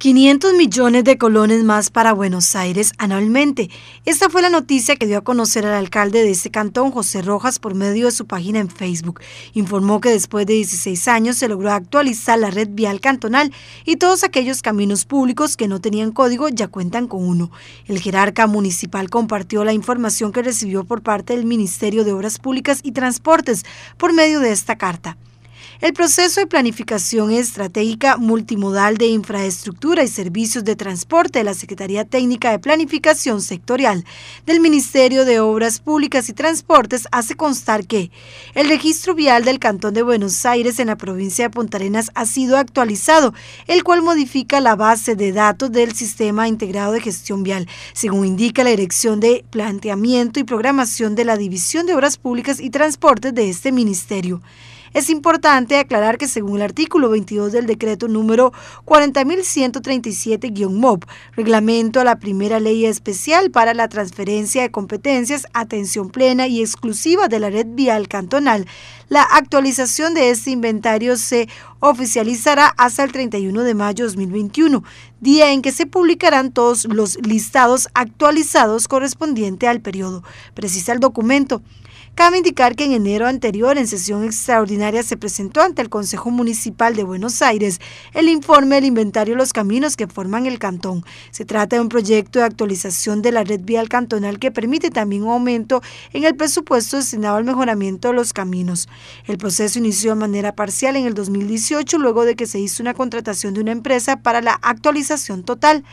500 millones de colones más para Buenos Aires anualmente. Esta fue la noticia que dio a conocer al alcalde de este cantón, José Rojas, por medio de su página en Facebook. Informó que después de 16 años se logró actualizar la red vial cantonal y todos aquellos caminos públicos que no tenían código ya cuentan con uno. El jerarca municipal compartió la información que recibió por parte del Ministerio de Obras Públicas y Transportes por medio de esta carta. El proceso de planificación estratégica multimodal de infraestructura y servicios de transporte de la Secretaría Técnica de Planificación Sectorial del Ministerio de Obras Públicas y Transportes hace constar que el registro vial del Cantón de Buenos Aires en la provincia de Punta ha sido actualizado, el cual modifica la base de datos del Sistema Integrado de Gestión Vial, según indica la Dirección de Planteamiento y Programación de la División de Obras Públicas y Transportes de este ministerio. Es importante aclarar que según el artículo 22 del decreto número 40.137-MOB, reglamento a la primera ley especial para la transferencia de competencias, atención plena y exclusiva de la red vial cantonal, la actualización de este inventario se oficializará hasta el 31 de mayo de 2021, día en que se publicarán todos los listados actualizados correspondiente al periodo, precisa el documento. Cabe indicar que en enero anterior, en sesión extraordinaria, se presentó ante el Consejo Municipal de Buenos Aires el informe del inventario de los caminos que forman el cantón. Se trata de un proyecto de actualización de la red vial cantonal que permite también un aumento en el presupuesto destinado al mejoramiento de los caminos. El proceso inició de manera parcial en el 2018 luego de que se hizo una contratación de una empresa para la actualización total.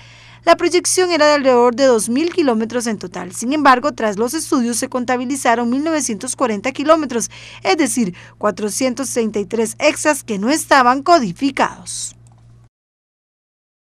La proyección era de alrededor de 2.000 kilómetros en total. Sin embargo, tras los estudios se contabilizaron 1.940 kilómetros, es decir, 463 hexas que no estaban codificados.